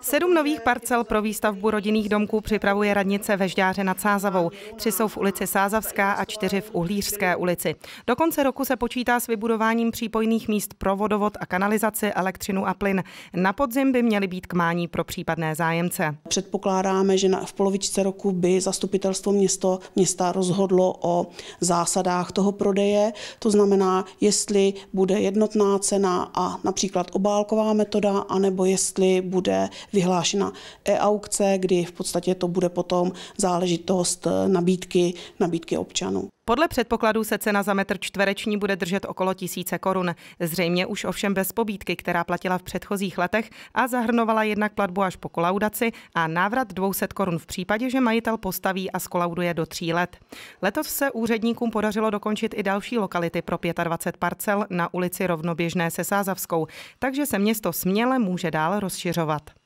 Sedm nových parcel pro výstavbu rodinných domků připravuje radnice Vežďáře nad Sázavou. Tři jsou v ulici Sázavská a čtyři v Uhlířské ulici. Do konce roku se počítá s vybudováním přípojných míst pro vodovod a kanalizaci, elektřinu a plyn. Na podzim by měly být k mání pro případné zájemce. Předpokládáme, že v polovičce roku by zastupitelstvo město, města rozhodlo o zásadách toho prodeje. To znamená, jestli bude jednotná cena a například obálková metoda, anebo jestli bude vyhlášena e-aukce, kdy v podstatě to bude potom záležitost nabídky, nabídky občanů. Podle předpokladů se cena za metr čtvereční bude držet okolo tisíce korun. Zřejmě už ovšem bez pobídky, která platila v předchozích letech a zahrnovala jednak platbu až po kolaudaci a návrat 200 korun v případě, že majitel postaví a skolauduje do tří let. Letos se úředníkům podařilo dokončit i další lokality pro 25 parcel na ulici rovnoběžné se Sázavskou, takže se město směle může dál rozšiřovat.